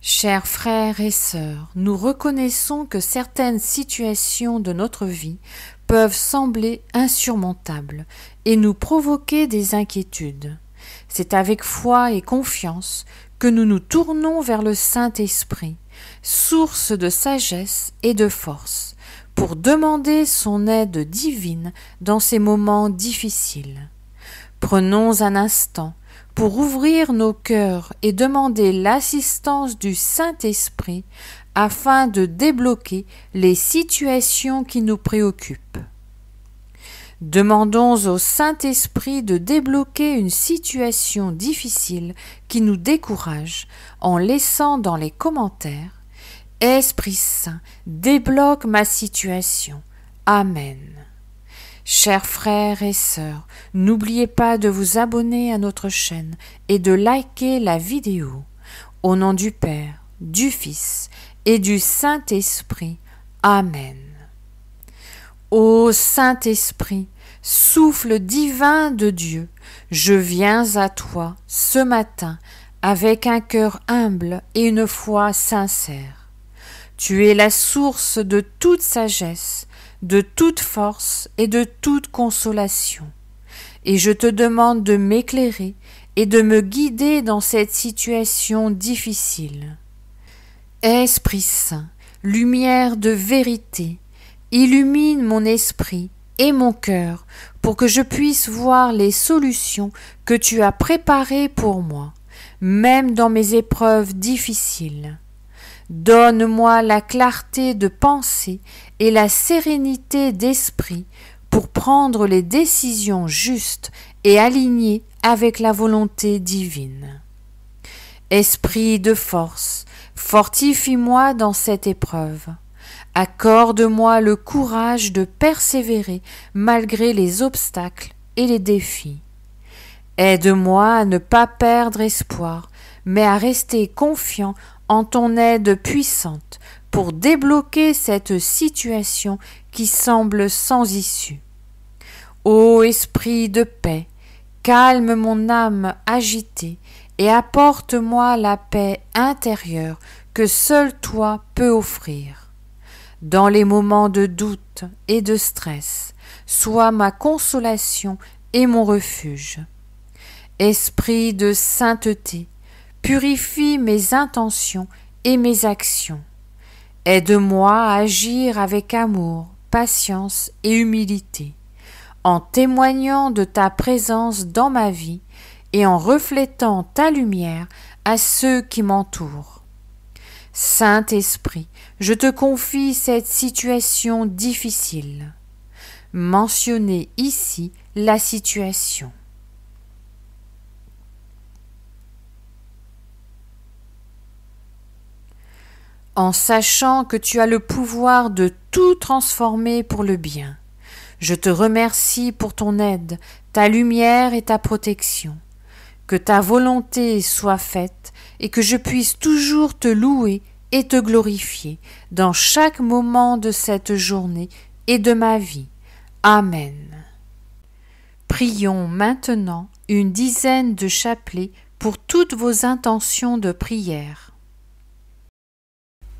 Chers frères et sœurs, nous reconnaissons que certaines situations de notre vie peuvent sembler insurmontables et nous provoquer des inquiétudes. C'est avec foi et confiance que nous nous tournons vers le Saint-Esprit, source de sagesse et de force, pour demander son aide divine dans ces moments difficiles. Prenons un instant pour ouvrir nos cœurs et demander l'assistance du Saint-Esprit afin de débloquer les situations qui nous préoccupent. Demandons au Saint-Esprit de débloquer une situation difficile qui nous décourage en laissant dans les commentaires Esprit Saint, débloque ma situation. Amen. Chers frères et sœurs, n'oubliez pas de vous abonner à notre chaîne et de liker la vidéo. Au nom du Père, du Fils et du Saint-Esprit. Amen. Ô Saint-Esprit, souffle divin de Dieu, je viens à toi ce matin avec un cœur humble et une foi sincère. Tu es la source de toute sagesse de toute force et de toute consolation. Et je te demande de m'éclairer et de me guider dans cette situation difficile. Esprit Saint, lumière de vérité, illumine mon esprit et mon cœur pour que je puisse voir les solutions que tu as préparées pour moi, même dans mes épreuves difficiles. Donne-moi la clarté de pensée et la sérénité d'esprit pour prendre les décisions justes et alignées avec la volonté divine. Esprit de force, fortifie-moi dans cette épreuve. Accorde-moi le courage de persévérer malgré les obstacles et les défis. Aide-moi à ne pas perdre espoir, mais à rester confiant en ton aide puissante pour débloquer cette situation qui semble sans issue. Ô esprit de paix, calme mon âme agitée et apporte-moi la paix intérieure que seul toi peux offrir. Dans les moments de doute et de stress, sois ma consolation et mon refuge. Esprit de sainteté, Purifie mes intentions et mes actions. Aide-moi à agir avec amour, patience et humilité, en témoignant de ta présence dans ma vie et en reflétant ta lumière à ceux qui m'entourent. Saint-Esprit, je te confie cette situation difficile. Mentionnez ici la situation. en sachant que tu as le pouvoir de tout transformer pour le bien. Je te remercie pour ton aide, ta lumière et ta protection. Que ta volonté soit faite et que je puisse toujours te louer et te glorifier dans chaque moment de cette journée et de ma vie. Amen. Prions maintenant une dizaine de chapelets pour toutes vos intentions de prière.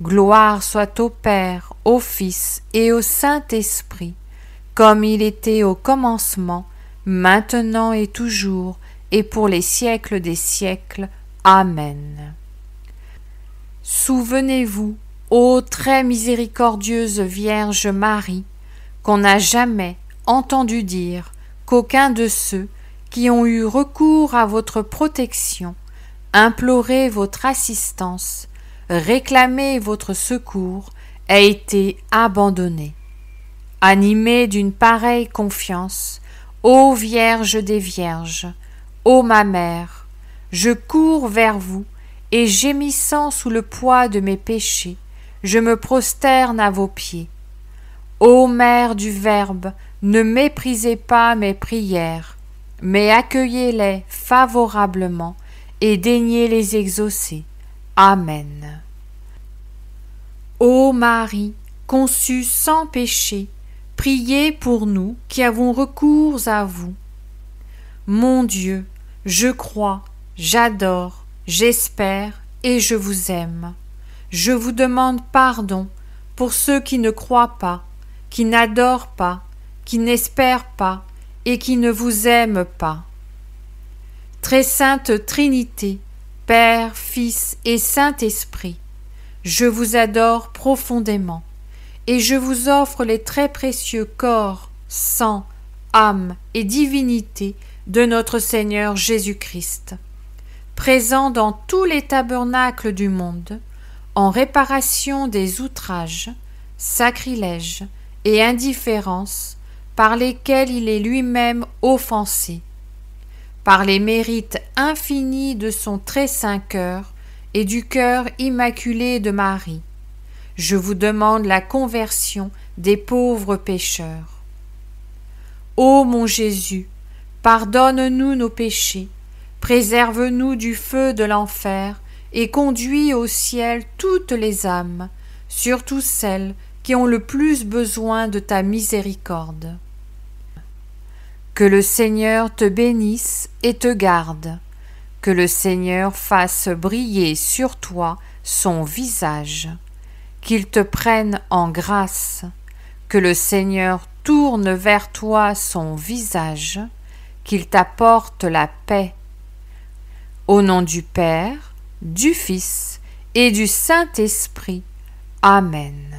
Gloire soit au Père, au Fils et au Saint-Esprit, comme il était au commencement, maintenant et toujours, et pour les siècles des siècles. Amen. Souvenez-vous, ô très miséricordieuse Vierge Marie, qu'on n'a jamais entendu dire qu'aucun de ceux qui ont eu recours à votre protection, imploré votre assistance, Réclamer votre secours a été abandonné. Animé d'une pareille confiance, ô Vierge des Vierges, ô ma mère, je cours vers vous, et gémissant sous le poids de mes péchés, je me prosterne à vos pieds. Ô Mère du Verbe, ne méprisez pas mes prières, mais accueillez-les favorablement et daignez les exaucer. Amen. Ô Marie, conçue sans péché, priez pour nous qui avons recours à vous. Mon Dieu, je crois, j'adore, j'espère et je vous aime. Je vous demande pardon pour ceux qui ne croient pas, qui n'adorent pas, qui n'espèrent pas et qui ne vous aiment pas. Très sainte Trinité, Père, Fils et Saint-Esprit, je vous adore profondément, et je vous offre les très précieux corps, sang, âme et divinité de notre Seigneur Jésus-Christ, présent dans tous les tabernacles du monde, en réparation des outrages, sacrilèges et indifférences par lesquels il est lui-même offensé par les mérites infinis de son très saint cœur et du cœur immaculé de Marie. Je vous demande la conversion des pauvres pécheurs. Ô mon Jésus, pardonne-nous nos péchés, préserve-nous du feu de l'enfer et conduis au ciel toutes les âmes, surtout celles qui ont le plus besoin de ta miséricorde. Que le Seigneur te bénisse et te garde. Que le Seigneur fasse briller sur toi son visage. Qu'il te prenne en grâce. Que le Seigneur tourne vers toi son visage. Qu'il t'apporte la paix. Au nom du Père, du Fils et du Saint-Esprit. Amen.